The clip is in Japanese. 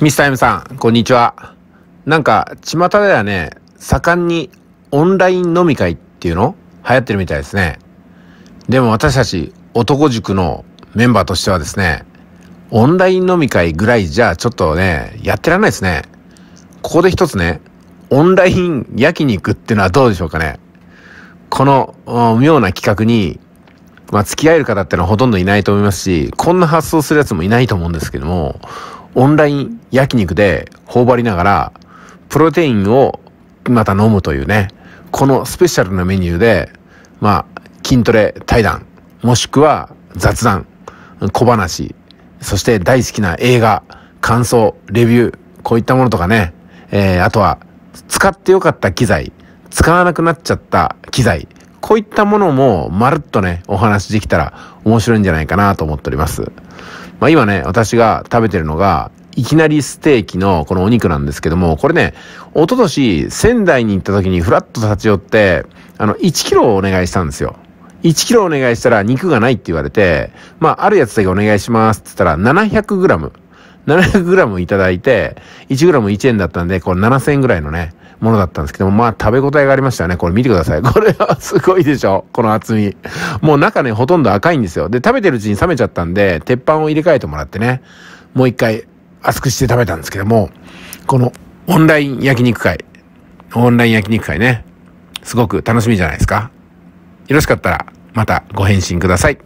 ミスタイムさん、こんにちは。なんか、巷ではね、盛んにオンライン飲み会っていうの流行ってるみたいですね。でも私たち男塾のメンバーとしてはですね、オンライン飲み会ぐらいじゃちょっとね、やってらんないですね。ここで一つね、オンライン焼肉ってのはどうでしょうかね。この妙な企画に、まあ付き合える方ってのはほとんどいないと思いますし、こんな発想するやつもいないと思うんですけども、オンライン焼肉で頬張りながら、プロテインをまた飲むというね、このスペシャルなメニューで、まあ、筋トレ対談、もしくは雑談、小話、そして大好きな映画、感想、レビュー、こういったものとかね、えー、あとは、使ってよかった機材、使わなくなっちゃった機材、こういったものもまるっとね、お話できたら面白いんじゃないかなと思っております。まあ今ね、私が食べてるのが、いきなりステーキのこのお肉なんですけども、これね、おととし仙台に行った時にフラッと立ち寄って、あの、1キロをお願いしたんですよ。1キロお願いしたら肉がないって言われて、まあ、あるやつだけお願いしますって言ったら700グラム。700g いただいて、1g1 円だったんで、これ7000円ぐらいのね、ものだったんですけども、まあ食べ応えがありましたよね。これ見てください。これはすごいでしょ。この厚み。もう中ね、ほとんど赤いんですよ。で、食べてるうちに冷めちゃったんで、鉄板を入れ替えてもらってね、もう一回厚くして食べたんですけども、このオンライン焼肉会、オンライン焼肉会ね、すごく楽しみじゃないですか。よろしかったら、またご返信ください。